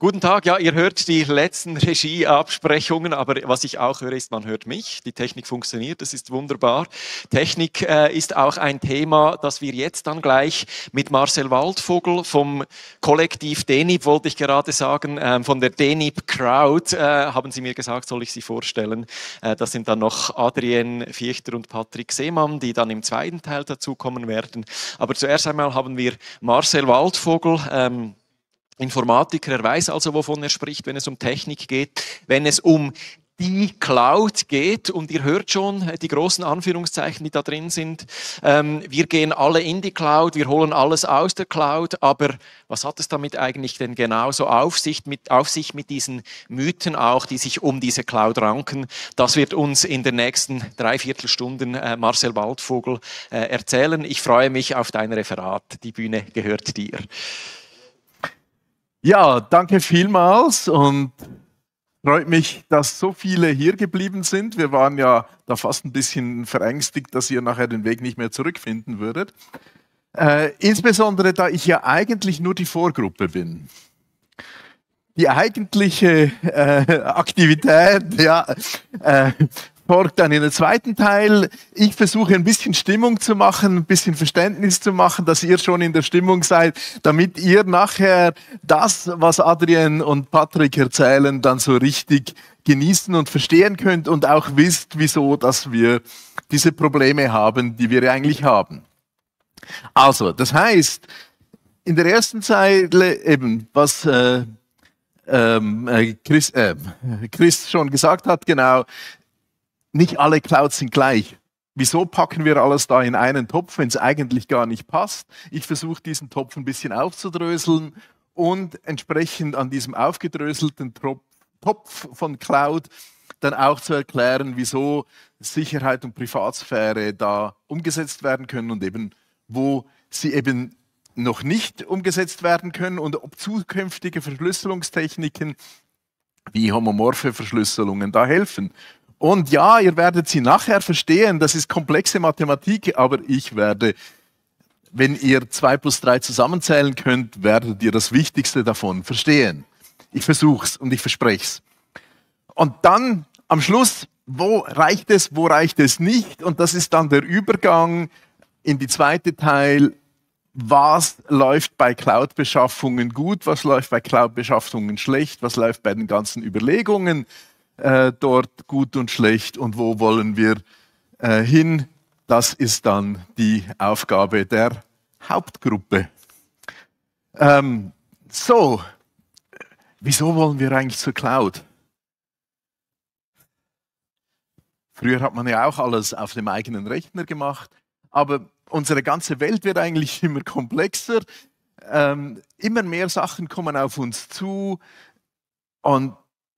Guten Tag, ja, ihr hört die letzten Regieabsprechungen, aber was ich auch höre, ist, man hört mich. Die Technik funktioniert, das ist wunderbar. Technik äh, ist auch ein Thema, das wir jetzt dann gleich mit Marcel Waldvogel vom Kollektiv DENIB, wollte ich gerade sagen, äh, von der DENIB Crowd, äh, haben sie mir gesagt, soll ich sie vorstellen. Äh, das sind dann noch Adrienne Fichter und Patrick Seemann, die dann im zweiten Teil dazukommen werden. Aber zuerst einmal haben wir Marcel Waldvogel. Ähm, Informatiker, er weiß also, wovon er spricht, wenn es um Technik geht, wenn es um die Cloud geht und ihr hört schon äh, die großen Anführungszeichen, die da drin sind. Ähm, wir gehen alle in die Cloud, wir holen alles aus der Cloud, aber was hat es damit eigentlich denn genauso auf sich mit, auf sich mit diesen Mythen auch, die sich um diese Cloud ranken? Das wird uns in den nächsten Dreiviertelstunden äh, Marcel Waldvogel äh, erzählen. Ich freue mich auf dein Referat. Die Bühne gehört dir. Ja, danke vielmals und freut mich, dass so viele hier geblieben sind. Wir waren ja da fast ein bisschen verängstigt, dass ihr nachher den Weg nicht mehr zurückfinden würdet. Äh, insbesondere, da ich ja eigentlich nur die Vorgruppe bin. Die eigentliche äh, Aktivität ja, äh, folgt dann in den zweiten Teil. Ich versuche ein bisschen Stimmung zu machen, ein bisschen Verständnis zu machen, dass ihr schon in der Stimmung seid, damit ihr nachher das, was Adrian und Patrick erzählen, dann so richtig genießen und verstehen könnt und auch wisst, wieso, dass wir diese Probleme haben, die wir eigentlich haben. Also, das heißt, in der ersten Zeile eben, was äh, ähm, äh Chris, äh, Chris schon gesagt hat, genau, nicht alle Clouds sind gleich. Wieso packen wir alles da in einen Topf, wenn es eigentlich gar nicht passt? Ich versuche diesen Topf ein bisschen aufzudröseln und entsprechend an diesem aufgedröselten Topf von Cloud dann auch zu erklären, wieso Sicherheit und Privatsphäre da umgesetzt werden können und eben wo sie eben noch nicht umgesetzt werden können und ob zukünftige Verschlüsselungstechniken wie homomorphe Verschlüsselungen da helfen. Und ja, ihr werdet sie nachher verstehen, das ist komplexe Mathematik, aber ich werde, wenn ihr 2 plus 3 zusammenzählen könnt, werdet ihr das Wichtigste davon verstehen. Ich versuch's und ich verspreche es. Und dann am Schluss, wo reicht es, wo reicht es nicht? Und das ist dann der Übergang in die zweite Teil. Was läuft bei Cloud-Beschaffungen gut? Was läuft bei Cloud-Beschaffungen schlecht? Was läuft bei den ganzen Überlegungen? äh, dort gut und schlecht und wo wollen wir äh, hin. Das ist dann die Aufgabe der Hauptgruppe. Ähm, so, wieso wollen wir eigentlich zur Cloud? Früher hat man ja auch alles auf dem eigenen Rechner gemacht, aber unsere ganze Welt wird eigentlich immer komplexer. Ähm, immer mehr Sachen kommen auf uns zu und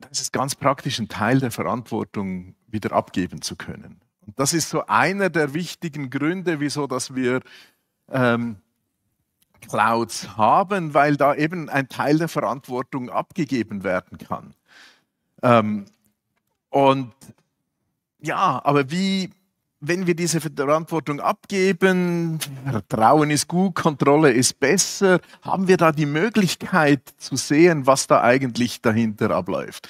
das ist ganz praktisch ein Teil der Verantwortung wieder abgeben zu können. Und das ist so einer der wichtigen Gründe, wieso dass wir ähm, Clouds haben, weil da eben ein Teil der Verantwortung abgegeben werden kann. Ähm, und ja, aber wie, wenn wir diese Verantwortung abgeben, Vertrauen ist gut, Kontrolle ist besser, haben wir da die Möglichkeit zu sehen, was da eigentlich dahinter abläuft.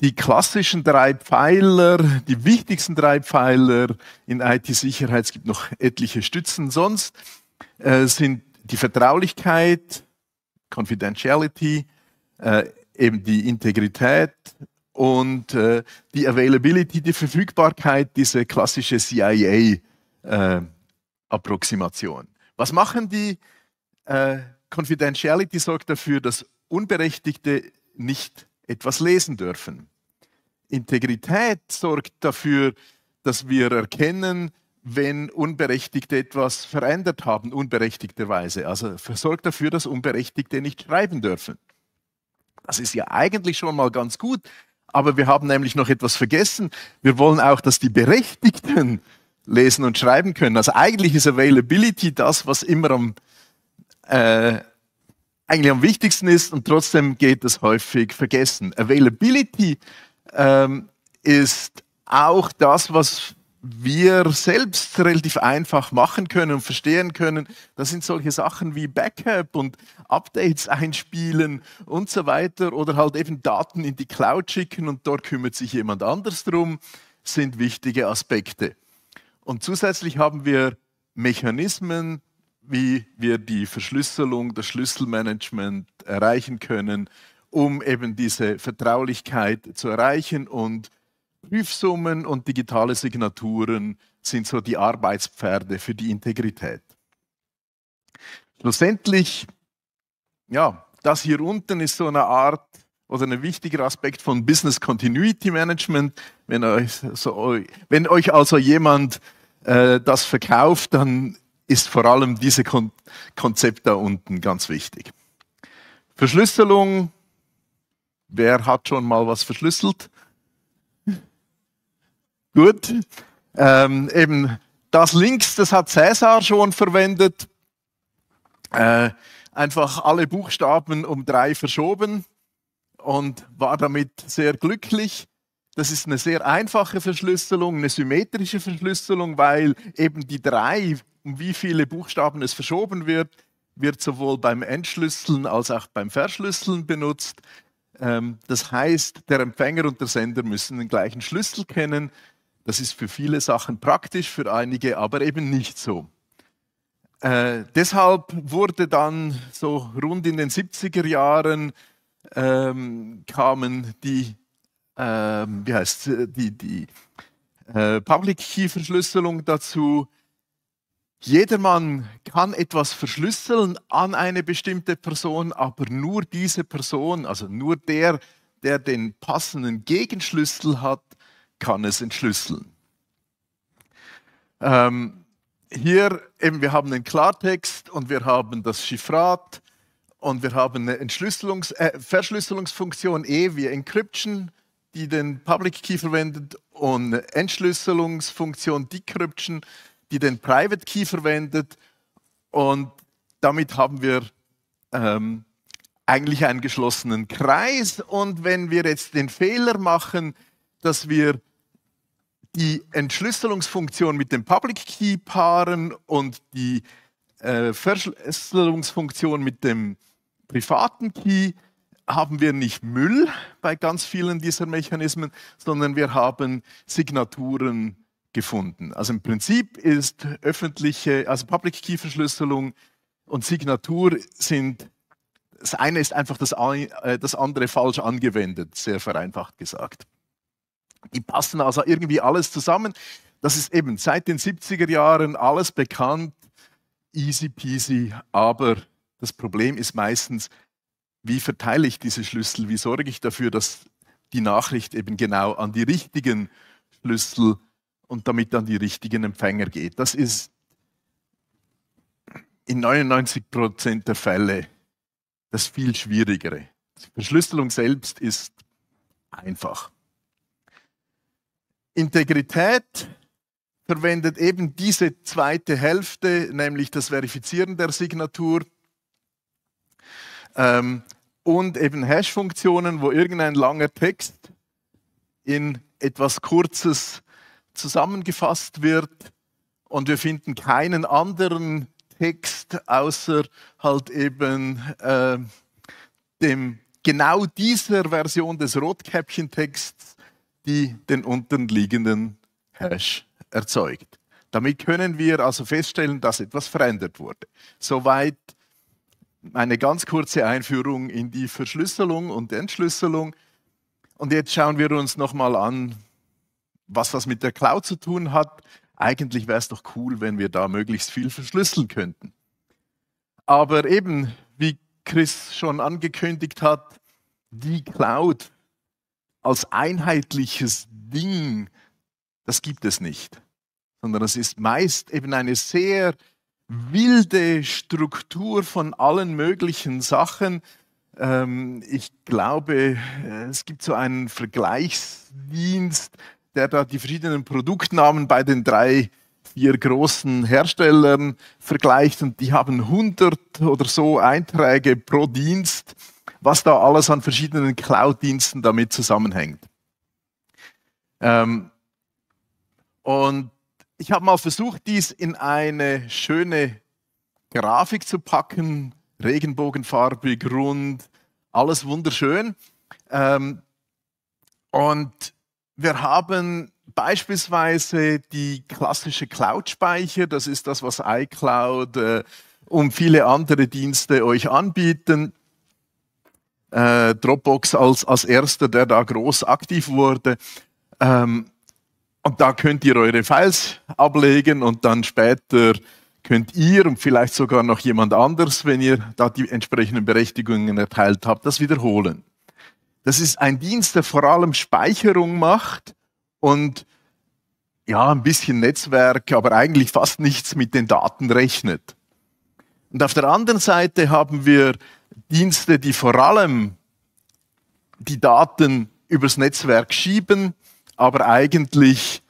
Die klassischen drei Pfeiler, die wichtigsten drei Pfeiler in IT-Sicherheit, es gibt noch etliche Stützen sonst, äh, sind die Vertraulichkeit, Confidentiality, äh, eben die Integrität, und äh, die Availability, die Verfügbarkeit, diese klassische CIA-Approximation. Äh, Was machen die? Äh, Confidentiality sorgt dafür, dass Unberechtigte nicht etwas lesen dürfen. Integrität sorgt dafür, dass wir erkennen, wenn Unberechtigte etwas verändert haben, unberechtigterweise. Also sorgt dafür, dass Unberechtigte nicht schreiben dürfen. Das ist ja eigentlich schon mal ganz gut, aber wir haben nämlich noch etwas vergessen. Wir wollen auch, dass die Berechtigten lesen und schreiben können. Also eigentlich ist Availability das, was immer am, äh, eigentlich am wichtigsten ist und trotzdem geht es häufig vergessen. Availability ähm, ist auch das, was wir selbst relativ einfach machen können und verstehen können. Das sind solche Sachen wie Backup und Updates einspielen und so weiter oder halt eben Daten in die Cloud schicken und dort kümmert sich jemand anders drum, sind wichtige Aspekte. Und zusätzlich haben wir Mechanismen, wie wir die Verschlüsselung, das Schlüsselmanagement erreichen können, um eben diese Vertraulichkeit zu erreichen und Prüfsummen und digitale Signaturen sind so die Arbeitspferde für die Integrität. Schlussendlich, ja, das hier unten ist so eine Art oder ein wichtiger Aspekt von Business Continuity Management. Wenn euch, so, wenn euch also jemand äh, das verkauft, dann ist vor allem dieses Kon Konzept da unten ganz wichtig. Verschlüsselung, wer hat schon mal was verschlüsselt? Gut. Ähm, eben das links, das hat Cäsar schon verwendet. Äh, einfach alle Buchstaben um drei verschoben und war damit sehr glücklich. Das ist eine sehr einfache Verschlüsselung, eine symmetrische Verschlüsselung, weil eben die drei, um wie viele Buchstaben es verschoben wird, wird sowohl beim Entschlüsseln als auch beim Verschlüsseln benutzt. Ähm, das heißt, der Empfänger und der Sender müssen den gleichen Schlüssel kennen. Das ist für viele Sachen praktisch, für einige aber eben nicht so. Äh, deshalb wurde dann so rund in den 70er Jahren ähm, kamen die, ähm, wie heißt, die, die äh, Public Key Verschlüsselung dazu. Jedermann kann etwas verschlüsseln an eine bestimmte Person, aber nur diese Person, also nur der, der den passenden Gegenschlüssel hat, kann es entschlüsseln. Ähm, hier eben, wir haben den Klartext und wir haben das Chiffrat und wir haben eine Entschlüsselungs äh, Verschlüsselungsfunktion E wie Encryption, die den Public Key verwendet und eine Entschlüsselungsfunktion Decryption, die den Private Key verwendet und damit haben wir ähm, eigentlich einen geschlossenen Kreis und wenn wir jetzt den Fehler machen, dass wir die Entschlüsselungsfunktion mit dem Public Key Paaren und die äh, Verschlüsselungsfunktion mit dem privaten Key haben wir nicht Müll bei ganz vielen dieser Mechanismen, sondern wir haben Signaturen gefunden. Also im Prinzip ist öffentliche, also Public Key Verschlüsselung und Signatur sind, das eine ist einfach das, äh, das andere falsch angewendet, sehr vereinfacht gesagt. Die passen also irgendwie alles zusammen. Das ist eben seit den 70er Jahren alles bekannt, easy peasy, aber das Problem ist meistens, wie verteile ich diese Schlüssel, wie sorge ich dafür, dass die Nachricht eben genau an die richtigen Schlüssel und damit an die richtigen Empfänger geht. Das ist in 99 Prozent der Fälle das viel Schwierigere. Die Verschlüsselung selbst ist einfach. Integrität verwendet eben diese zweite Hälfte, nämlich das Verifizieren der Signatur ähm, und eben Hash-Funktionen, wo irgendein langer Text in etwas Kurzes zusammengefasst wird und wir finden keinen anderen Text außer halt eben äh, dem genau dieser Version des Rotkäppchen-Texts die den unten liegenden Hash erzeugt. Damit können wir also feststellen, dass etwas verändert wurde. Soweit eine ganz kurze Einführung in die Verschlüsselung und Entschlüsselung. Und jetzt schauen wir uns nochmal an, was das mit der Cloud zu tun hat. Eigentlich wäre es doch cool, wenn wir da möglichst viel verschlüsseln könnten. Aber eben, wie Chris schon angekündigt hat, die Cloud als einheitliches Ding, das gibt es nicht, sondern es ist meist eben eine sehr wilde Struktur von allen möglichen Sachen. Ähm, ich glaube, es gibt so einen Vergleichsdienst, der da die verschiedenen Produktnamen bei den drei, vier großen Herstellern vergleicht und die haben 100 oder so Einträge pro Dienst was da alles an verschiedenen Cloud-Diensten damit zusammenhängt. Ähm, und ich habe mal versucht, dies in eine schöne Grafik zu packen, regenbogenfarbig, rund, alles wunderschön. Ähm, und wir haben beispielsweise die klassische Cloud-Speicher, das ist das, was iCloud äh, und viele andere Dienste euch anbieten äh, Dropbox als, als erster, der da groß aktiv wurde. Ähm, und da könnt ihr eure Files ablegen und dann später könnt ihr und vielleicht sogar noch jemand anders, wenn ihr da die entsprechenden Berechtigungen erteilt habt, das wiederholen. Das ist ein Dienst, der vor allem Speicherung macht und ja, ein bisschen Netzwerk, aber eigentlich fast nichts mit den Daten rechnet. Und auf der anderen Seite haben wir Dienste, die vor allem die Daten übers Netzwerk schieben, aber eigentlich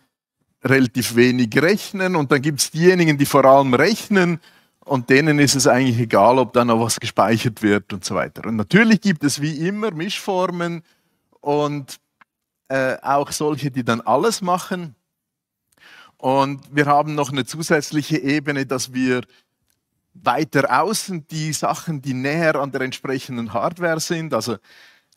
relativ wenig rechnen. Und dann gibt es diejenigen, die vor allem rechnen und denen ist es eigentlich egal, ob da noch was gespeichert wird und so weiter. Und natürlich gibt es wie immer Mischformen und äh, auch solche, die dann alles machen. Und wir haben noch eine zusätzliche Ebene, dass wir weiter außen die Sachen, die näher an der entsprechenden Hardware sind, also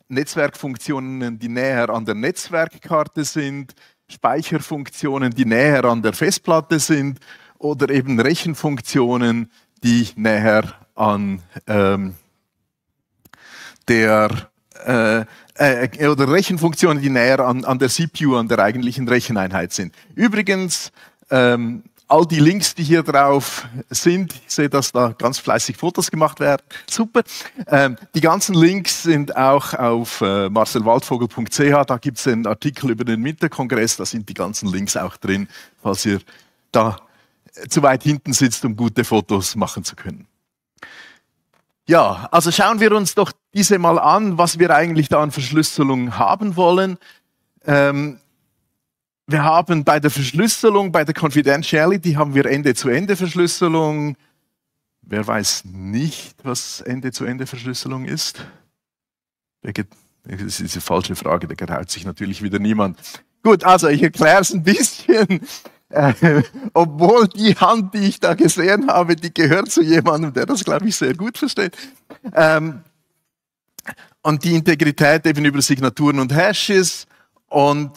Netzwerkfunktionen, die näher an der Netzwerkkarte sind, Speicherfunktionen, die näher an der Festplatte sind oder eben Rechenfunktionen, die näher an ähm, der äh, äh, oder Rechenfunktionen, die näher an, an der CPU, an der eigentlichen Recheneinheit sind. Übrigens, ähm, all die Links, die hier drauf sind, ich sehe, dass da ganz fleißig Fotos gemacht werden. Super. Ähm, die ganzen Links sind auch auf äh, marcelwaldvogel.ch. Da gibt es einen Artikel über den Winterkongress. Da sind die ganzen Links auch drin, falls ihr da zu weit hinten sitzt, um gute Fotos machen zu können. Ja, also schauen wir uns doch diese mal an, was wir eigentlich da an Verschlüsselung haben wollen. Ähm, wir haben bei der Verschlüsselung, bei der Confidentiality haben wir Ende-zu-Ende-Verschlüsselung. Wer weiß nicht, was Ende-zu-Ende-Verschlüsselung ist? Das ist eine falsche Frage, da graut sich natürlich wieder niemand. Gut, also ich erkläre es ein bisschen. Äh, obwohl die Hand, die ich da gesehen habe, die gehört zu jemandem, der das, glaube ich, sehr gut versteht. Ähm, und die Integrität eben über Signaturen und Hashes und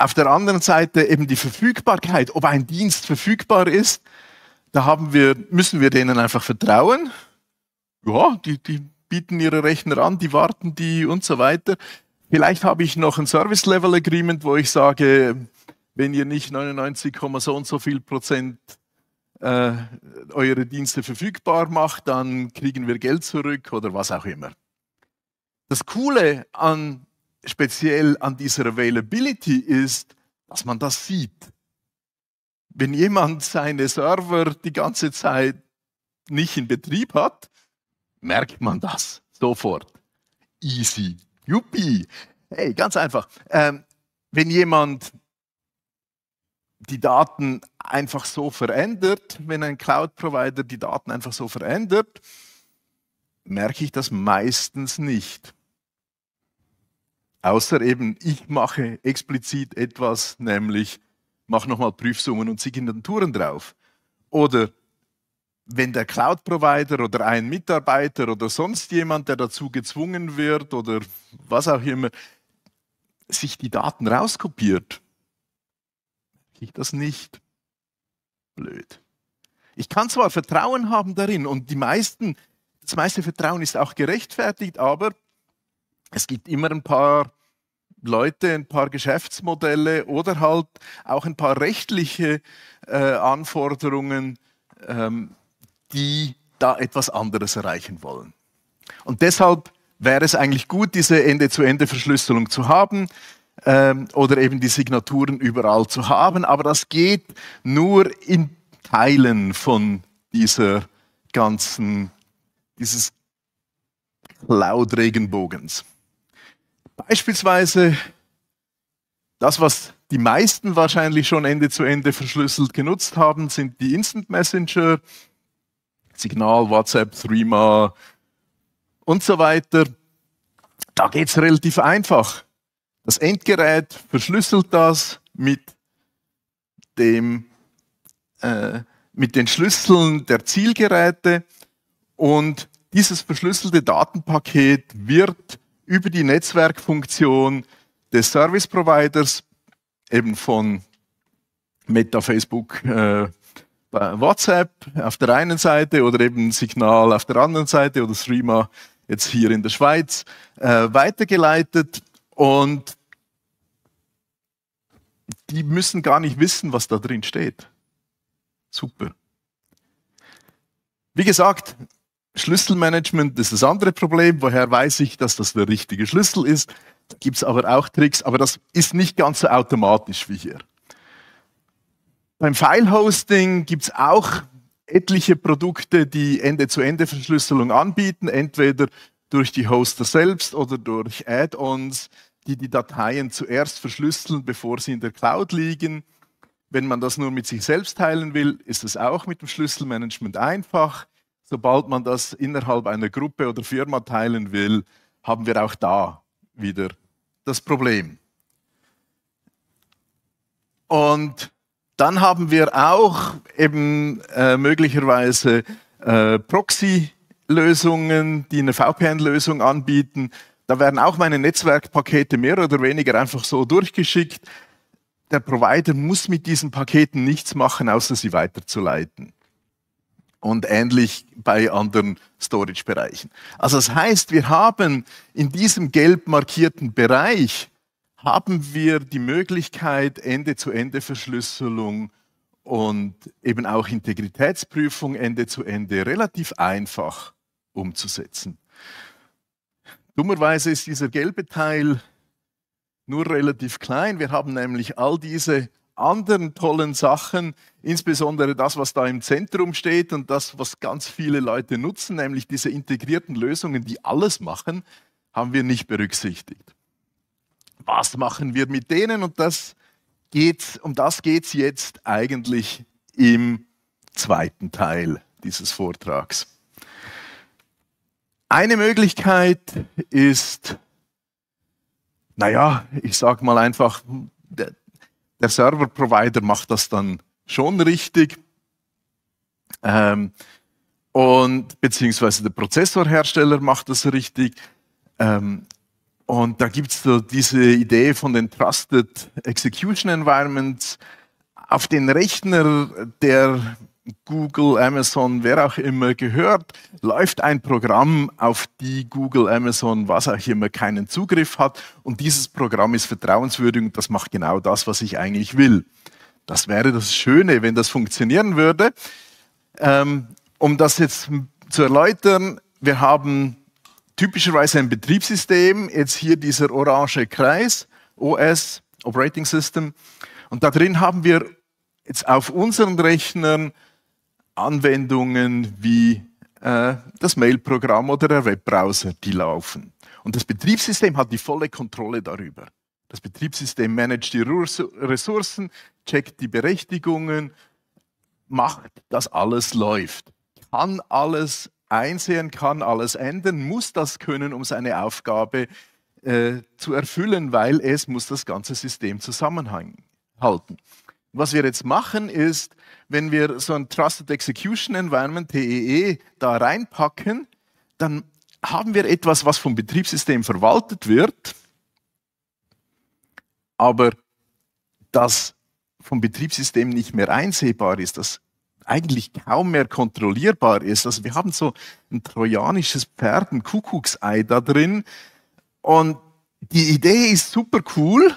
auf der anderen Seite eben die Verfügbarkeit, ob ein Dienst verfügbar ist, da haben wir, müssen wir denen einfach vertrauen. Ja, die, die bieten ihre Rechner an, die warten die und so weiter. Vielleicht habe ich noch ein Service Level Agreement, wo ich sage, wenn ihr nicht 99, so und so viel Prozent äh, eure Dienste verfügbar macht, dann kriegen wir Geld zurück oder was auch immer. Das Coole an speziell an dieser Availability ist, dass man das sieht. Wenn jemand seine Server die ganze Zeit nicht in Betrieb hat, merkt man das sofort. Easy. Yuppie. Hey, ganz einfach. Ähm, wenn jemand die Daten einfach so verändert, wenn ein Cloud-Provider die Daten einfach so verändert, merke ich das meistens nicht. Außer eben, ich mache explizit etwas, nämlich mache nochmal Prüfsummen und Signaturen drauf. Oder wenn der Cloud-Provider oder ein Mitarbeiter oder sonst jemand, der dazu gezwungen wird oder was auch immer, sich die Daten rauskopiert, ich das nicht. Blöd. Ich kann zwar Vertrauen haben darin und die meisten, das meiste Vertrauen ist auch gerechtfertigt, aber es gibt immer ein paar Leute, ein paar Geschäftsmodelle oder halt auch ein paar rechtliche äh, Anforderungen, ähm, die da etwas anderes erreichen wollen. Und deshalb wäre es eigentlich gut, diese Ende-zu-Ende-Verschlüsselung zu haben ähm, oder eben die Signaturen überall zu haben, aber das geht nur in Teilen von dieser ganzen, dieses Cloud-Regenbogens. Beispielsweise das, was die meisten wahrscheinlich schon Ende zu Ende verschlüsselt genutzt haben, sind die Instant Messenger, Signal, WhatsApp, Threema und so weiter. Da geht es relativ einfach. Das Endgerät verschlüsselt das mit, dem, äh, mit den Schlüsseln der Zielgeräte und dieses verschlüsselte Datenpaket wird über die Netzwerkfunktion des Service Providers, eben von Meta, Facebook, äh, WhatsApp auf der einen Seite oder eben Signal auf der anderen Seite oder Streamer jetzt hier in der Schweiz äh, weitergeleitet und die müssen gar nicht wissen, was da drin steht. Super. Wie gesagt, Schlüsselmanagement ist das andere Problem. Woher weiß ich, dass das der richtige Schlüssel ist? gibt es aber auch Tricks, aber das ist nicht ganz so automatisch wie hier. Beim File-Hosting gibt es auch etliche Produkte, die Ende-zu-Ende-Verschlüsselung anbieten, entweder durch die Hoster selbst oder durch Add-ons, die die Dateien zuerst verschlüsseln, bevor sie in der Cloud liegen. Wenn man das nur mit sich selbst teilen will, ist es auch mit dem Schlüsselmanagement einfach sobald man das innerhalb einer Gruppe oder Firma teilen will, haben wir auch da wieder das Problem. Und dann haben wir auch eben äh, möglicherweise äh, Proxy-Lösungen, die eine VPN-Lösung anbieten. Da werden auch meine Netzwerkpakete mehr oder weniger einfach so durchgeschickt. Der Provider muss mit diesen Paketen nichts machen, außer sie weiterzuleiten und ähnlich bei anderen Storage-Bereichen. Also das heißt, wir haben in diesem gelb markierten Bereich haben wir die Möglichkeit, Ende-zu-Ende-Verschlüsselung und eben auch Integritätsprüfung Ende-zu-Ende -Ende relativ einfach umzusetzen. Dummerweise ist dieser gelbe Teil nur relativ klein. Wir haben nämlich all diese anderen tollen Sachen, Insbesondere das, was da im Zentrum steht und das, was ganz viele Leute nutzen, nämlich diese integrierten Lösungen, die alles machen, haben wir nicht berücksichtigt. Was machen wir mit denen? Und das geht's, um das geht es jetzt eigentlich im zweiten Teil dieses Vortrags. Eine Möglichkeit ist, naja, ich sage mal einfach, der, der Server-Provider macht das dann schon richtig. Ähm, und beziehungsweise der Prozessorhersteller macht das richtig. Ähm, und da gibt es so diese Idee von den Trusted Execution Environments auf den Rechner, der Google, Amazon, wer auch immer gehört, läuft ein Programm, auf die Google, Amazon, was auch immer keinen Zugriff hat. Und dieses Programm ist vertrauenswürdig und das macht genau das, was ich eigentlich will. Das wäre das Schöne, wenn das funktionieren würde. Ähm, um das jetzt zu erläutern, wir haben typischerweise ein Betriebssystem, jetzt hier dieser orange Kreis, OS, Operating System. Und da drin haben wir jetzt auf unseren Rechnern Anwendungen wie äh, das Mail-Programm oder der Webbrowser, die laufen. Und das Betriebssystem hat die volle Kontrolle darüber. Das Betriebssystem managt die Ressourcen, checkt die Berechtigungen, macht, dass alles läuft, kann alles einsehen, kann alles ändern, muss das können, um seine Aufgabe äh, zu erfüllen, weil es muss das ganze System zusammenhalten. Was wir jetzt machen ist, wenn wir so ein Trusted Execution Environment, TEE, e, da reinpacken, dann haben wir etwas, was vom Betriebssystem verwaltet wird, aber das vom Betriebssystem nicht mehr einsehbar ist, das eigentlich kaum mehr kontrollierbar ist. Also wir haben so ein trojanisches Pferd, ein Kuckucksei da drin. Und die Idee ist super cool,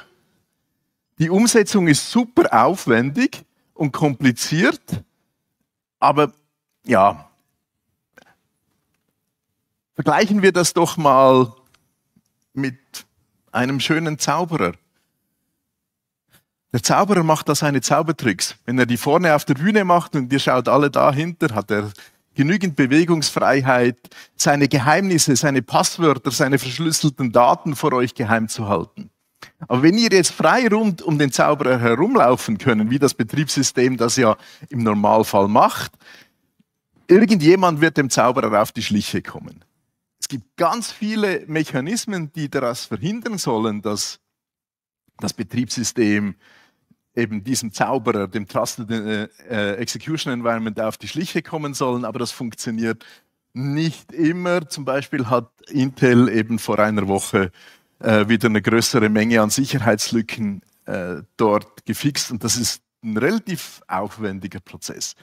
die Umsetzung ist super aufwendig und kompliziert, aber ja, vergleichen wir das doch mal mit einem schönen Zauberer. Der Zauberer macht da seine Zaubertricks. Wenn er die vorne auf der Bühne macht und ihr schaut alle dahinter, hat er genügend Bewegungsfreiheit, seine Geheimnisse, seine Passwörter, seine verschlüsselten Daten vor euch geheim zu halten. Aber wenn ihr jetzt frei rund um den Zauberer herumlaufen können, wie das Betriebssystem das ja im Normalfall macht, irgendjemand wird dem Zauberer auf die Schliche kommen. Es gibt ganz viele Mechanismen, die daraus verhindern sollen, dass das Betriebssystem eben diesem Zauberer, dem Trusted äh, äh Execution Environment auf die Schliche kommen sollen, aber das funktioniert nicht immer. Zum Beispiel hat Intel eben vor einer Woche äh, wieder eine größere Menge an Sicherheitslücken äh, dort gefixt und das ist ein relativ aufwendiger Prozess.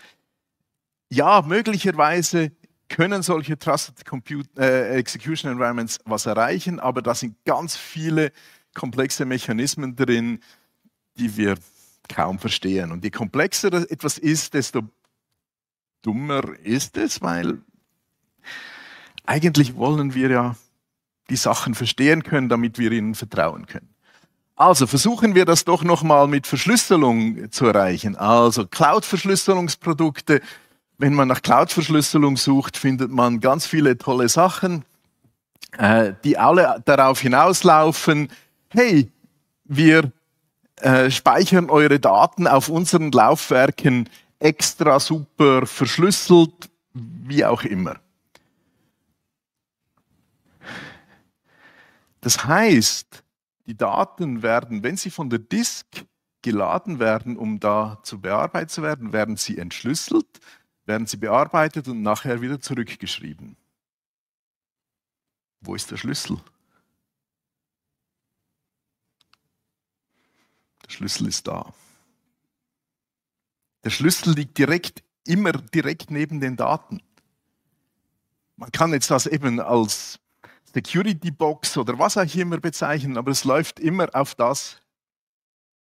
Ja, möglicherweise können solche Trusted Compute, äh, Execution Environments was erreichen, aber da sind ganz viele komplexe Mechanismen drin, die wir kaum verstehen. Und je komplexer etwas ist, desto dummer ist es, weil eigentlich wollen wir ja die Sachen verstehen können, damit wir ihnen vertrauen können. Also versuchen wir das doch nochmal mit Verschlüsselung zu erreichen. Also Cloud-Verschlüsselungsprodukte. Wenn man nach Cloud-Verschlüsselung sucht, findet man ganz viele tolle Sachen, äh, die alle darauf hinauslaufen, hey, wir äh, speichern eure Daten auf unseren Laufwerken extra super verschlüsselt, wie auch immer. Das heißt, die Daten werden, wenn sie von der Disk geladen werden, um da zu bearbeitet zu werden, werden sie entschlüsselt, werden sie bearbeitet und nachher wieder zurückgeschrieben. Wo ist der Schlüssel? Schlüssel ist da. Der Schlüssel liegt direkt, immer direkt neben den Daten. Man kann jetzt das eben als Security Box oder was auch immer bezeichnen, aber es läuft immer auf das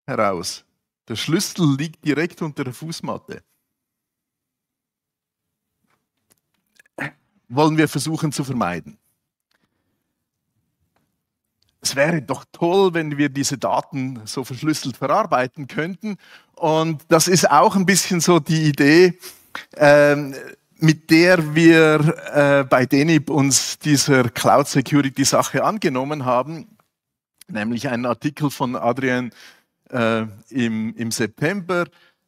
heraus. Der Schlüssel liegt direkt unter der Fußmatte. Wollen wir versuchen zu vermeiden es wäre doch toll, wenn wir diese Daten so verschlüsselt verarbeiten könnten. Und das ist auch ein bisschen so die Idee, ähm, mit der wir äh, bei DENIB uns dieser Cloud Security Sache angenommen haben, nämlich einen Artikel von Adrian äh, im, im September,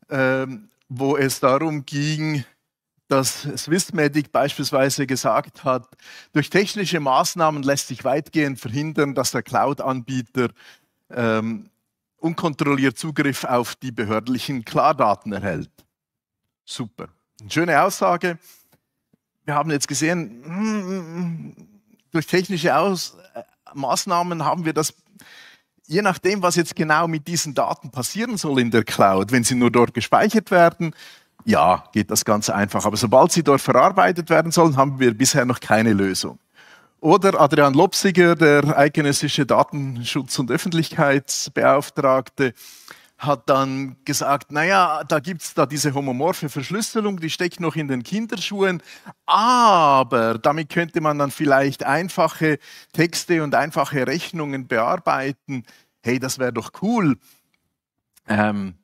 äh, wo es darum ging, dass Swissmedic beispielsweise gesagt hat, durch technische Maßnahmen lässt sich weitgehend verhindern, dass der Cloud-Anbieter ähm, unkontrolliert Zugriff auf die behördlichen Klardaten erhält. Super. Schöne Aussage. Wir haben jetzt gesehen, mm, durch technische Aus äh, Maßnahmen haben wir das, je nachdem, was jetzt genau mit diesen Daten passieren soll in der Cloud, wenn sie nur dort gespeichert werden, ja, geht das ganz einfach. Aber sobald sie dort verarbeitet werden sollen, haben wir bisher noch keine Lösung. Oder Adrian Lopsiger, der eidgenössische Datenschutz- und Öffentlichkeitsbeauftragte, hat dann gesagt, naja, da gibt es da diese homomorphe Verschlüsselung, die steckt noch in den Kinderschuhen, aber damit könnte man dann vielleicht einfache Texte und einfache Rechnungen bearbeiten. Hey, das wäre doch cool. Ähm,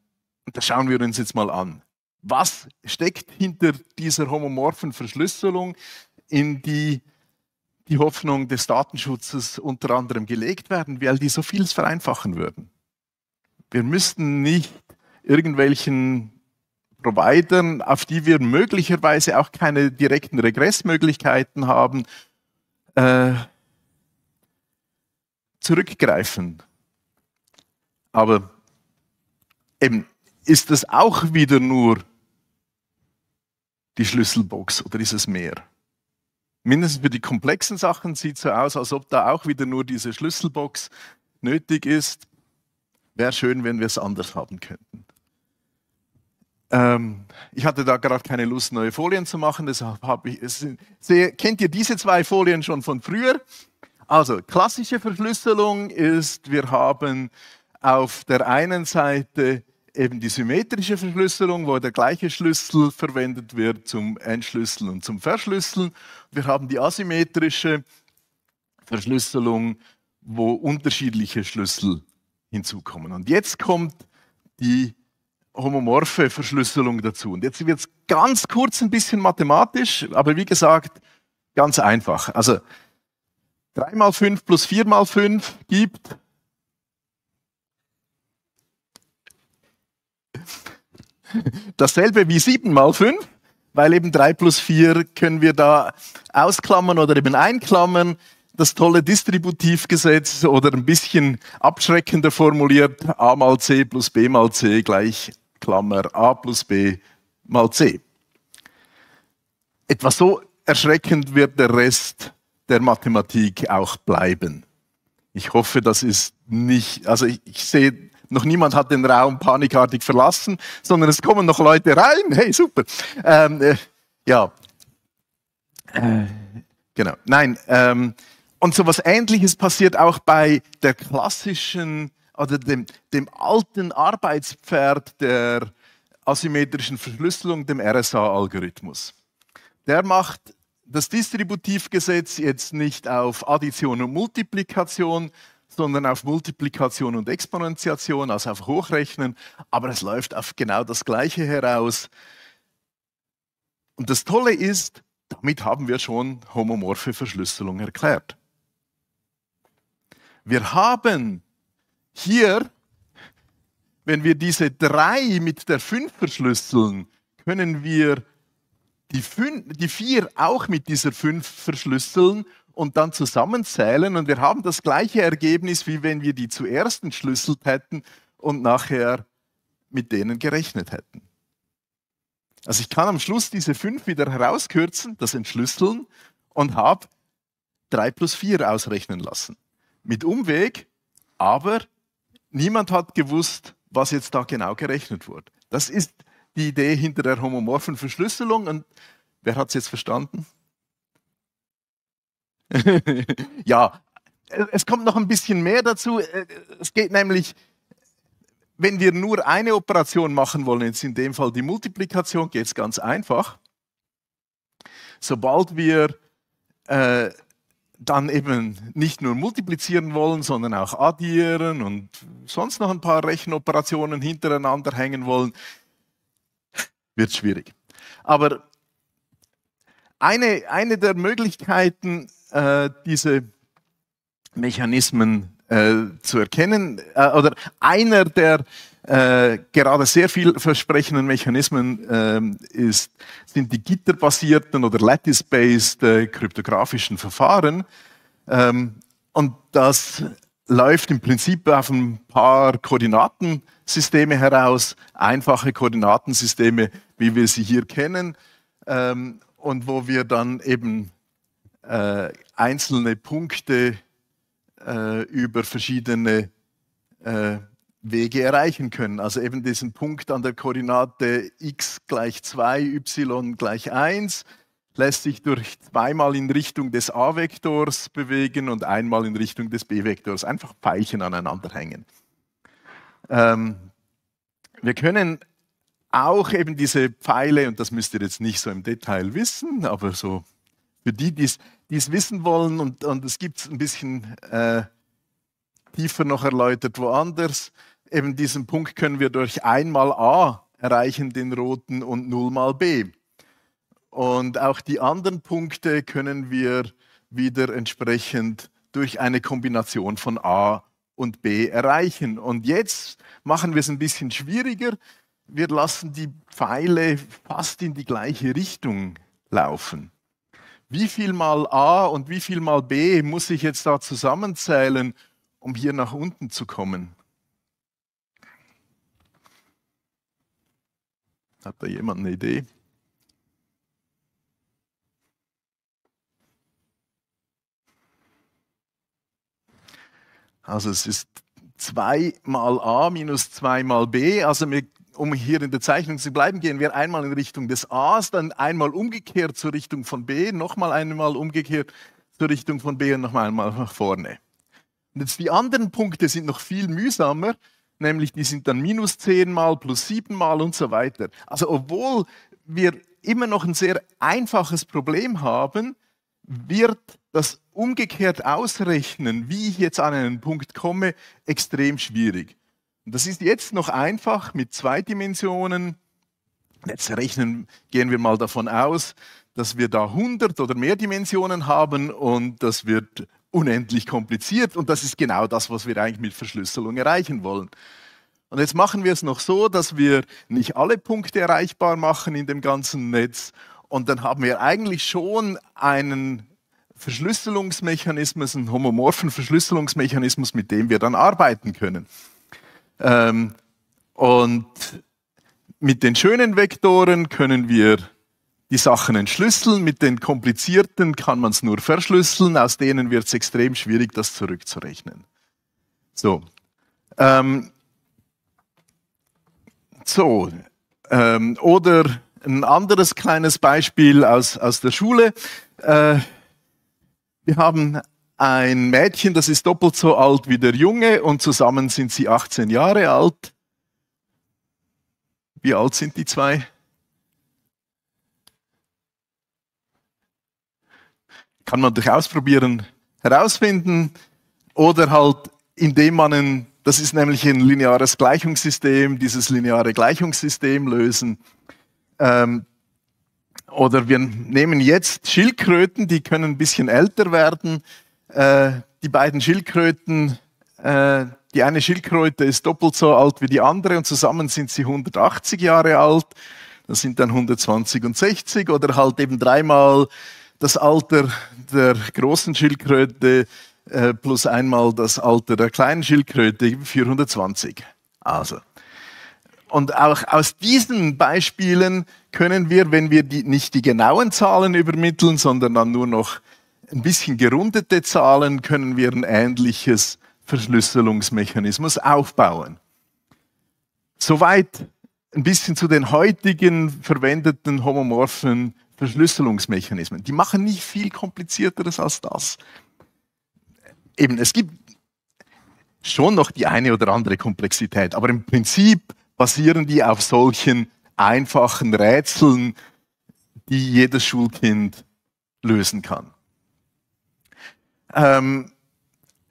das schauen wir uns jetzt mal an. Was steckt hinter dieser homomorphen Verschlüsselung, in die die Hoffnung des Datenschutzes unter anderem gelegt werden, weil die so vieles vereinfachen würden? Wir müssten nicht irgendwelchen Providern, auf die wir möglicherweise auch keine direkten Regressmöglichkeiten haben, äh, zurückgreifen. Aber eben ist das auch wieder nur die Schlüsselbox oder ist es mehr? Mindestens für die komplexen Sachen sieht es so aus, als ob da auch wieder nur diese Schlüsselbox nötig ist. Wäre schön, wenn wir es anders haben könnten. Ähm, ich hatte da gerade keine Lust, neue Folien zu machen, deshalb habe ich. Es, sehe, kennt ihr diese zwei Folien schon von früher? Also, klassische Verschlüsselung ist, wir haben auf der einen Seite eben die symmetrische Verschlüsselung, wo der gleiche Schlüssel verwendet wird zum Entschlüsseln und zum Verschlüsseln. Wir haben die asymmetrische Verschlüsselung, wo unterschiedliche Schlüssel hinzukommen. Und jetzt kommt die homomorphe Verschlüsselung dazu. Und jetzt wird es ganz kurz ein bisschen mathematisch, aber wie gesagt, ganz einfach. Also 3 mal 5 plus 4 mal 5 gibt dasselbe wie 7 mal 5, weil eben 3 plus 4 können wir da ausklammern oder eben einklammern. Das tolle Distributivgesetz oder ein bisschen abschreckender formuliert, a mal c plus b mal c gleich Klammer a plus b mal c. Etwas so erschreckend wird der Rest der Mathematik auch bleiben. Ich hoffe, das ist nicht, also ich, ich sehe noch niemand hat den Raum panikartig verlassen, sondern es kommen noch Leute rein. Hey, super. Ähm, äh, ja. Äh, genau. Nein. Ähm, und so was Ähnliches passiert auch bei der klassischen oder dem, dem alten Arbeitspferd der asymmetrischen Verschlüsselung, dem RSA-Algorithmus. Der macht das Distributivgesetz jetzt nicht auf Addition und Multiplikation, sondern auf Multiplikation und Exponentiation, also auf Hochrechnen, aber es läuft auf genau das Gleiche heraus. Und das Tolle ist, damit haben wir schon homomorphe Verschlüsselung erklärt. Wir haben hier, wenn wir diese 3 mit der 5 verschlüsseln, können wir die, 4 auch mit dieser 5 verschlüsseln und dann zusammenzählen und wir haben das gleiche Ergebnis, wie wenn wir die zuerst entschlüsselt hätten und nachher mit denen gerechnet hätten. Also ich kann am Schluss diese fünf wieder herauskürzen, das entschlüsseln und habe 3 plus 4 ausrechnen lassen. Mit Umweg, aber niemand hat gewusst, was jetzt da genau gerechnet wurde. Das ist die Idee hinter der homomorphen Verschlüsselung und wer hat es jetzt verstanden? ja, es kommt noch ein bisschen mehr dazu. Es geht nämlich, wenn wir nur eine Operation machen wollen, jetzt in dem Fall die Multiplikation, geht es ganz einfach. Sobald wir äh, dann eben nicht nur multiplizieren wollen, sondern auch addieren und sonst noch ein paar Rechenoperationen hintereinander hängen wollen, wird es schwierig. Aber eine, eine der Möglichkeiten, äh, diese Mechanismen äh, zu erkennen. Äh, oder einer der äh, gerade sehr vielversprechenden Mechanismen ähm, ist, sind die gitterbasierten oder lattice-based äh, kryptografischen Verfahren. Ähm, und das läuft im Prinzip auf ein paar Koordinatensysteme heraus, einfache Koordinatensysteme, wie wir sie hier kennen, ähm, und wo wir dann eben äh, einzelne Punkte äh, über verschiedene äh, Wege erreichen können. Also eben diesen Punkt an der Koordinate x gleich 2, y gleich 1 lässt sich durch zweimal in Richtung des A-Vektors bewegen und einmal in Richtung des B-Vektors. Einfach Pfeilchen aneinander hängen. Ähm, wir können auch eben diese Pfeile, und das müsst ihr jetzt nicht so im Detail wissen, aber so für die, die es wissen wollen, und, und es gibt es ein bisschen äh, tiefer noch erläutert woanders, eben diesen Punkt können wir durch einmal A erreichen, den roten, und nullmal B. Und auch die anderen Punkte können wir wieder entsprechend durch eine Kombination von A und B erreichen. Und jetzt machen wir es ein bisschen schwieriger. Wir lassen die Pfeile fast in die gleiche Richtung laufen wie viel mal A und wie viel mal B muss ich jetzt da zusammenzählen, um hier nach unten zu kommen? Hat da jemand eine Idee? Also es ist 2 mal a minus 2 mal b, also wir um hier in der Zeichnung zu bleiben, gehen wir einmal in Richtung des A's, dann einmal umgekehrt zur Richtung von B, nochmal einmal umgekehrt zur Richtung von B und nochmal einmal nach vorne. Und jetzt die anderen Punkte sind noch viel mühsamer, nämlich die sind dann minus 10 mal, plus 7 mal und so weiter. Also obwohl wir immer noch ein sehr einfaches Problem haben, wird das umgekehrt ausrechnen, wie ich jetzt an einen Punkt komme, extrem schwierig das ist jetzt noch einfach mit zwei Dimensionen. Jetzt rechnen, gehen wir mal davon aus, dass wir da 100 oder mehr Dimensionen haben und das wird unendlich kompliziert und das ist genau das, was wir eigentlich mit Verschlüsselung erreichen wollen. Und jetzt machen wir es noch so, dass wir nicht alle Punkte erreichbar machen in dem ganzen Netz und dann haben wir eigentlich schon einen Verschlüsselungsmechanismus, einen homomorphen Verschlüsselungsmechanismus, mit dem wir dann arbeiten können. Ähm, und mit den schönen Vektoren können wir die Sachen entschlüsseln, mit den komplizierten kann man es nur verschlüsseln, aus denen wird es extrem schwierig, das zurückzurechnen. So. Ähm, so. Ähm, oder ein anderes kleines Beispiel aus, aus der Schule. Äh, wir haben ein Mädchen, das ist doppelt so alt wie der Junge und zusammen sind sie 18 Jahre alt. Wie alt sind die zwei? Kann man durch Ausprobieren herausfinden oder halt indem man ein, das ist nämlich ein lineares Gleichungssystem, dieses lineare Gleichungssystem lösen. Ähm, oder wir nehmen jetzt Schildkröten, die können ein bisschen älter werden äh, die beiden Schildkröten, äh, die eine Schildkröte ist doppelt so alt wie die andere und zusammen sind sie 180 Jahre alt. Das sind dann 120 und 60 oder halt eben dreimal das Alter der großen Schildkröte äh, plus einmal das Alter der kleinen Schildkröte, 420. Also. Und auch aus diesen Beispielen können wir, wenn wir die, nicht die genauen Zahlen übermitteln, sondern dann nur noch ein bisschen gerundete Zahlen können wir ein ähnliches Verschlüsselungsmechanismus aufbauen. Soweit ein bisschen zu den heutigen verwendeten homomorphen Verschlüsselungsmechanismen. Die machen nicht viel komplizierteres als das. Eben, es gibt schon noch die eine oder andere Komplexität, aber im Prinzip basieren die auf solchen einfachen Rätseln, die jedes Schulkind lösen kann. Ähm,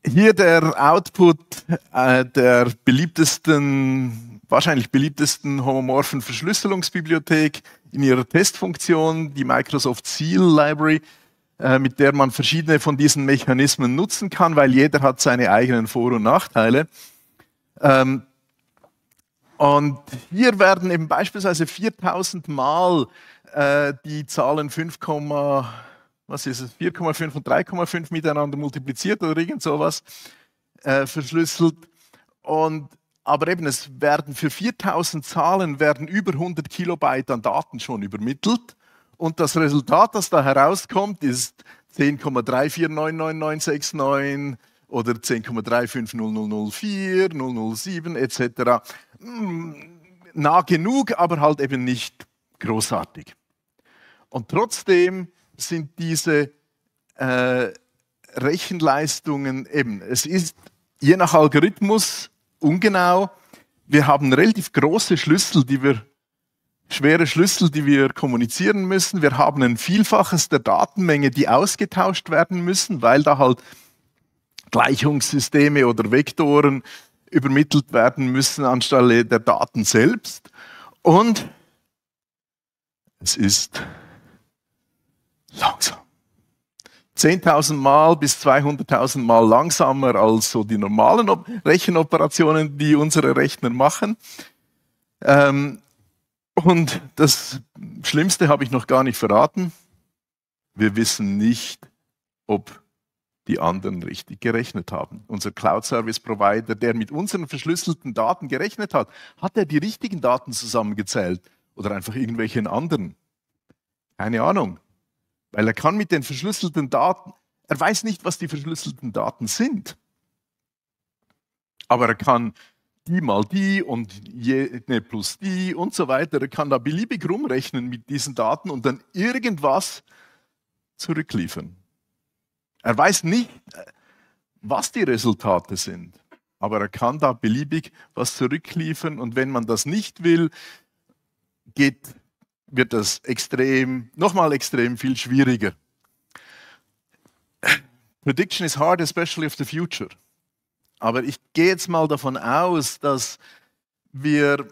hier der Output äh, der beliebtesten, wahrscheinlich beliebtesten homomorphen Verschlüsselungsbibliothek in ihrer Testfunktion, die Microsoft Seal Library, äh, mit der man verschiedene von diesen Mechanismen nutzen kann, weil jeder hat seine eigenen Vor- und Nachteile. Ähm, und hier werden eben beispielsweise 4000 Mal äh, die Zahlen 5, was ist es, 4,5 und 3,5 miteinander multipliziert oder irgend sowas äh, verschlüsselt. Und, aber eben, es werden für 4000 Zahlen werden über 100 Kilobyte an Daten schon übermittelt. Und das Resultat, das da herauskommt, ist 10,3499969 oder 10,350004, 007 etc. Nah genug, aber halt eben nicht großartig. Und trotzdem sind diese äh, Rechenleistungen eben, es ist je nach Algorithmus ungenau. Wir haben relativ große Schlüssel, die wir, schwere Schlüssel, die wir kommunizieren müssen. Wir haben ein Vielfaches der Datenmenge, die ausgetauscht werden müssen, weil da halt Gleichungssysteme oder Vektoren übermittelt werden müssen anstelle der Daten selbst. Und es ist langsam. 10.000 Mal bis 200.000 Mal langsamer als so die normalen Rechenoperationen, die unsere Rechner machen. Ähm, und das Schlimmste habe ich noch gar nicht verraten. Wir wissen nicht, ob die anderen richtig gerechnet haben. Unser Cloud Service Provider, der mit unseren verschlüsselten Daten gerechnet hat, hat er die richtigen Daten zusammengezählt oder einfach irgendwelche anderen? Keine Ahnung. Weil er kann mit den verschlüsselten Daten, er weiß nicht, was die verschlüsselten Daten sind. Aber er kann die mal die und jene plus die und so weiter. Er kann da beliebig rumrechnen mit diesen Daten und dann irgendwas zurückliefern. Er weiß nicht, was die Resultate sind, aber er kann da beliebig was zurückliefern und wenn man das nicht will, geht wird das extrem, nochmal extrem viel schwieriger. Prediction is hard, especially of the future. Aber ich gehe jetzt mal davon aus, dass wir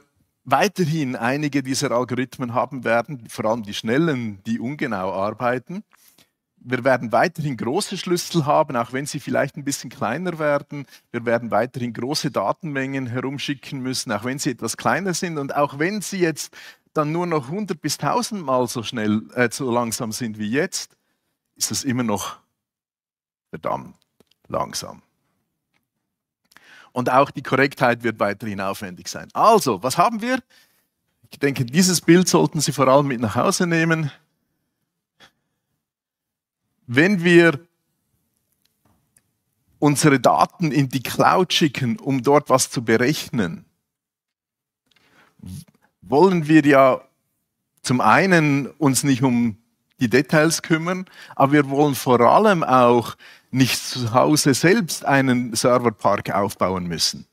weiterhin einige dieser Algorithmen haben werden, vor allem die schnellen, die ungenau arbeiten. Wir werden weiterhin große Schlüssel haben, auch wenn sie vielleicht ein bisschen kleiner werden. Wir werden weiterhin große Datenmengen herumschicken müssen, auch wenn sie etwas kleiner sind. Und auch wenn sie jetzt dann nur noch 100 bis 1000 Mal so schnell, äh, so langsam sind wie jetzt, ist das immer noch verdammt langsam. Und auch die Korrektheit wird weiterhin aufwendig sein. Also, was haben wir? Ich denke, dieses Bild sollten Sie vor allem mit nach Hause nehmen. Wenn wir unsere Daten in die Cloud schicken, um dort was zu berechnen, wollen wir ja zum einen uns nicht um die Details kümmern, aber wir wollen vor allem auch nicht zu Hause selbst einen Serverpark aufbauen müssen.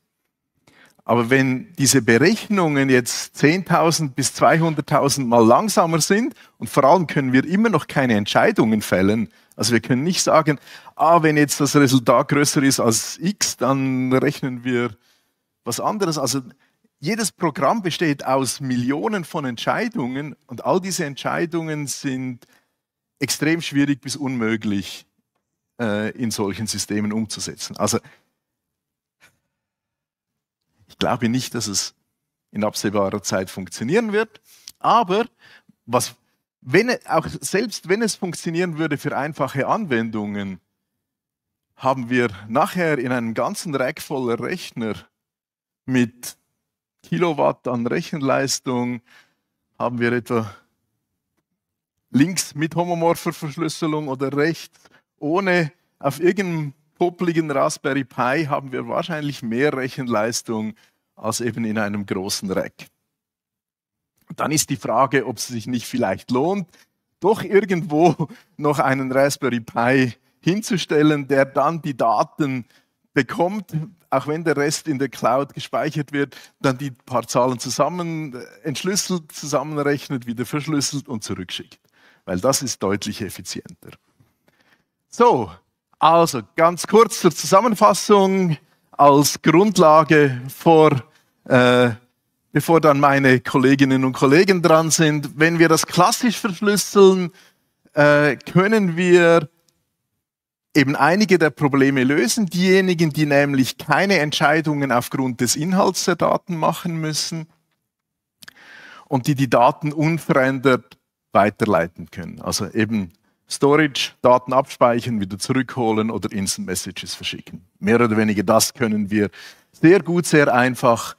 Aber wenn diese Berechnungen jetzt 10.000 bis 200.000 Mal langsamer sind und vor allem können wir immer noch keine Entscheidungen fällen, also wir können nicht sagen, ah, wenn jetzt das Resultat größer ist als x, dann rechnen wir was anderes. Also jedes Programm besteht aus Millionen von Entscheidungen und all diese Entscheidungen sind extrem schwierig bis unmöglich äh, in solchen Systemen umzusetzen. Also ich glaube nicht, dass es in absehbarer Zeit funktionieren wird, aber was, wenn, e, auch selbst wenn es funktionieren würde für einfache Anwendungen, haben wir nachher in einem ganzen Rack voller Rechner mit Kilowatt an Rechenleistung haben wir etwa links mit homomorpher Verschlüsselung oder rechts ohne. Auf irgendeinem popligen Raspberry Pi haben wir wahrscheinlich mehr Rechenleistung als eben in einem großen Rack. Dann ist die Frage, ob es sich nicht vielleicht lohnt, doch irgendwo noch einen Raspberry Pi hinzustellen, der dann die Daten bekommt, auch wenn der Rest in der Cloud gespeichert wird, dann die paar Zahlen zusammen äh, entschlüsselt, zusammenrechnet, wieder verschlüsselt und zurückschickt. Weil das ist deutlich effizienter. So, also ganz kurz zur Zusammenfassung als Grundlage vor, äh, bevor dann meine Kolleginnen und Kollegen dran sind. Wenn wir das klassisch verschlüsseln, äh, können wir eben einige der Probleme lösen. Diejenigen, die nämlich keine Entscheidungen aufgrund des Inhalts der Daten machen müssen und die die Daten unverändert weiterleiten können. Also eben Storage, Daten abspeichern, wieder zurückholen oder Instant Messages verschicken. Mehr oder weniger das können wir sehr gut, sehr einfach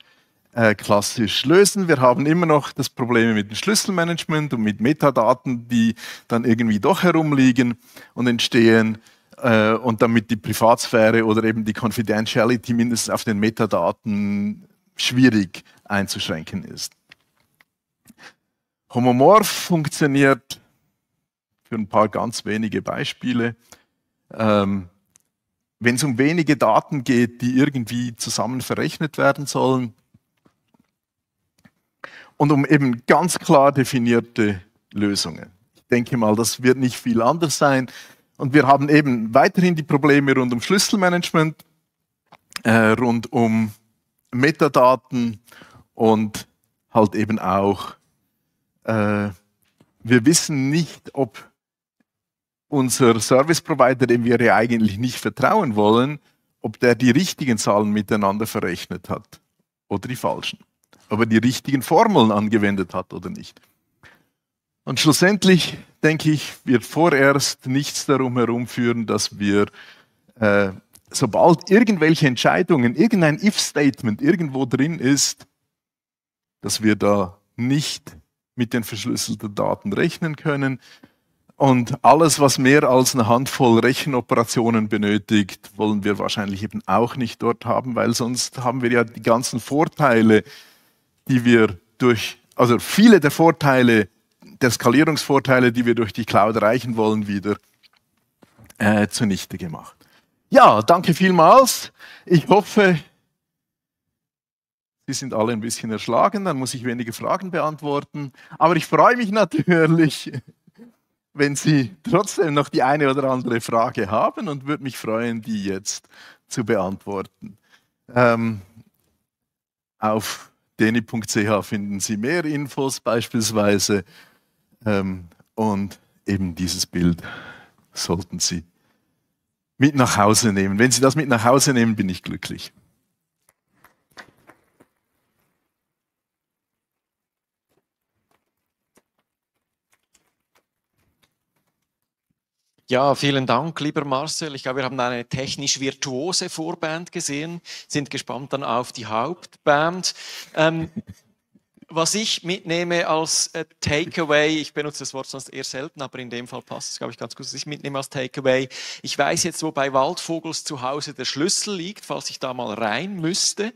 äh, klassisch lösen. Wir haben immer noch das Problem mit dem Schlüsselmanagement und mit Metadaten, die dann irgendwie doch herumliegen und entstehen äh, und damit die Privatsphäre oder eben die Confidentiality mindestens auf den Metadaten schwierig einzuschränken ist. Homomorph funktioniert für ein paar ganz wenige Beispiele. Ähm, Wenn es um wenige Daten geht, die irgendwie zusammen verrechnet werden sollen und um eben ganz klar definierte Lösungen. Ich denke mal, das wird nicht viel anders sein. Und wir haben eben weiterhin die Probleme rund um Schlüsselmanagement, äh, rund um Metadaten und halt eben auch, äh, wir wissen nicht, ob unser Service Provider, dem wir ja eigentlich nicht vertrauen wollen, ob der die richtigen Zahlen miteinander verrechnet hat oder die falschen. Ob er die richtigen Formeln angewendet hat oder nicht. Und schlussendlich, denke ich, wird vorerst nichts darum herumführen, dass wir, äh, sobald irgendwelche Entscheidungen, irgendein If-Statement irgendwo drin ist, dass wir da nicht mit den verschlüsselten Daten rechnen können. Und alles, was mehr als eine Handvoll Rechenoperationen benötigt, wollen wir wahrscheinlich eben auch nicht dort haben, weil sonst haben wir ja die ganzen Vorteile, die wir durch, also viele der Vorteile, der Skalierungsvorteile, die wir durch die Cloud erreichen wollen, wieder äh, zunichte gemacht. Ja, danke vielmals. Ich hoffe, Sie sind alle ein bisschen erschlagen, dann muss ich wenige Fragen beantworten. Aber ich freue mich natürlich, wenn Sie trotzdem noch die eine oder andere Frage haben und würde mich freuen, die jetzt zu beantworten. Ähm, auf deni.ch finden Sie mehr Infos, beispielsweise ähm, und eben dieses Bild sollten Sie mit nach Hause nehmen. Wenn Sie das mit nach Hause nehmen, bin ich glücklich. Ja, vielen Dank, lieber Marcel. Ich glaube, wir haben eine technisch virtuose Vorband gesehen, sind gespannt dann auf die Hauptband. Ähm, was ich mitnehme als äh, Takeaway, ich benutze das Wort sonst eher selten, aber in dem Fall passt es, glaube ich, ganz gut, was ich mitnehme als Takeaway. Ich weiß jetzt, wo bei Waldvogels zu Hause der Schlüssel liegt, falls ich da mal rein müsste.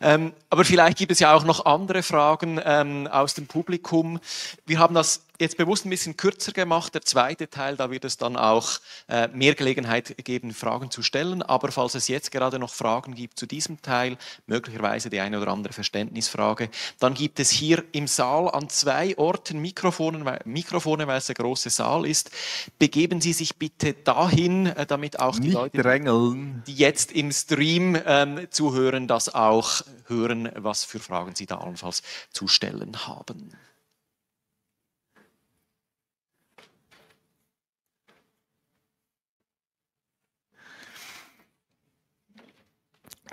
Ähm, aber vielleicht gibt es ja auch noch andere Fragen ähm, aus dem Publikum. Wir haben das jetzt bewusst ein bisschen kürzer gemacht. Der zweite Teil, da wird es dann auch äh, mehr Gelegenheit geben, Fragen zu stellen. Aber falls es jetzt gerade noch Fragen gibt zu diesem Teil, möglicherweise die eine oder andere Verständnisfrage, dann gibt es hier im Saal an zwei Orten Mikrofone, Mikrofone weil es der große Saal ist. Begeben Sie sich bitte dahin, äh, damit auch die Nicht Leute, drängeln. die jetzt im Stream ähm, zuhören, das auch hören, was für Fragen Sie da allenfalls zu stellen haben.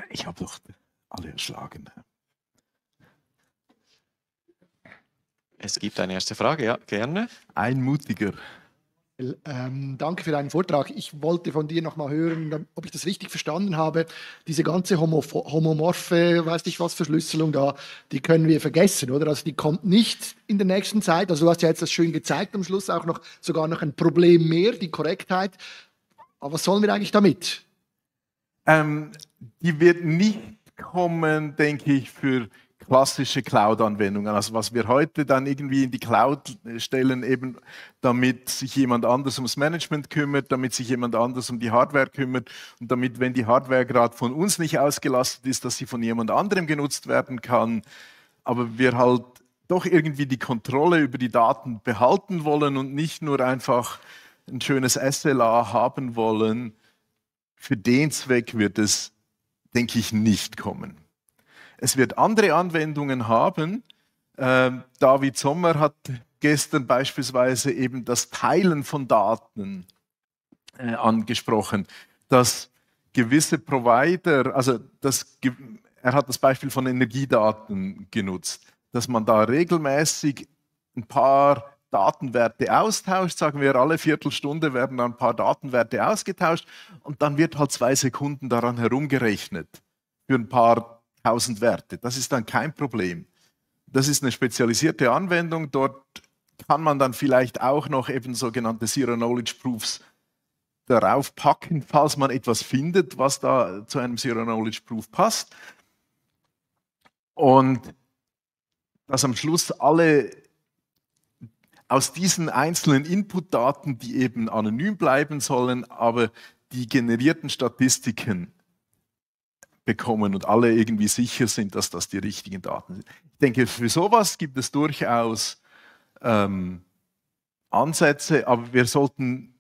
Ich habe doch alle erschlagen. Es gibt eine erste Frage, ja, gerne. Ein mutiger. Ähm, danke für deinen Vortrag. Ich wollte von dir nochmal hören, ob ich das richtig verstanden habe. Diese ganze Homo homomorphe, weiß nicht was, Verschlüsselung da, die können wir vergessen, oder? Also die kommt nicht in der nächsten Zeit. Also du hast ja jetzt das schön gezeigt am Schluss, auch noch sogar noch ein Problem mehr, die Korrektheit. Aber was sollen wir eigentlich damit? ähm, die wird nicht kommen, denke ich, für klassische Cloud-Anwendungen. Also was wir heute dann irgendwie in die Cloud stellen, eben damit sich jemand anders ums Management kümmert, damit sich jemand anders um die Hardware kümmert und damit, wenn die Hardware gerade von uns nicht ausgelastet ist, dass sie von jemand anderem genutzt werden kann. Aber wir halt doch irgendwie die Kontrolle über die Daten behalten wollen und nicht nur einfach ein schönes SLA haben wollen, für den Zweck wird es, denke ich, nicht kommen. Es wird andere Anwendungen haben. Ähm, David Sommer hat gestern beispielsweise eben das Teilen von Daten äh, angesprochen, dass gewisse Provider, also das, er hat das Beispiel von Energiedaten genutzt, dass man da regelmäßig ein paar Datenwerte austauscht. Sagen wir, alle Viertelstunde werden ein paar Datenwerte ausgetauscht und dann wird halt zwei Sekunden daran herumgerechnet für ein paar tausend Werte. Das ist dann kein Problem. Das ist eine spezialisierte Anwendung. Dort kann man dann vielleicht auch noch eben sogenannte Zero-Knowledge-Proofs darauf packen, falls man etwas findet, was da zu einem Zero-Knowledge-Proof passt. Und dass am Schluss alle aus diesen einzelnen Inputdaten, die eben anonym bleiben sollen, aber die generierten Statistiken bekommen und alle irgendwie sicher sind, dass das die richtigen Daten sind. Ich denke, für sowas gibt es durchaus ähm, Ansätze, aber wir sollten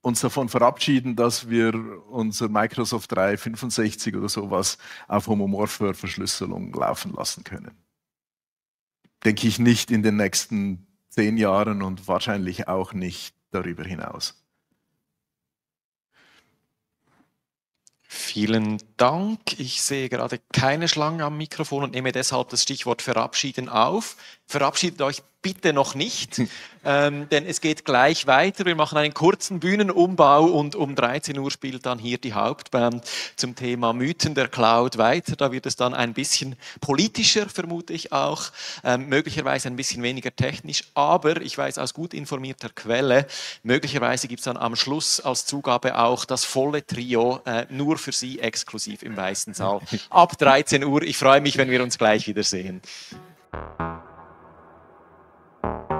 uns davon verabschieden, dass wir unser Microsoft 365 oder sowas auf homomorphe Verschlüsselung laufen lassen können. Denke ich nicht in den nächsten zehn Jahren und wahrscheinlich auch nicht darüber hinaus. Vielen Dank. Ich sehe gerade keine Schlange am Mikrofon und nehme deshalb das Stichwort verabschieden auf. Verabschiedet euch bitte noch nicht, ähm, denn es geht gleich weiter. Wir machen einen kurzen Bühnenumbau und um 13 Uhr spielt dann hier die Hauptband zum Thema Mythen der Cloud weiter. Da wird es dann ein bisschen politischer, vermute ich auch, ähm, möglicherweise ein bisschen weniger technisch, aber ich weiß aus gut informierter Quelle, möglicherweise gibt es dann am Schluss als Zugabe auch das volle Trio äh, nur für Sie exklusiv im Weißen Saal ab 13 Uhr. Ich freue mich, wenn wir uns gleich wiedersehen. Thank you.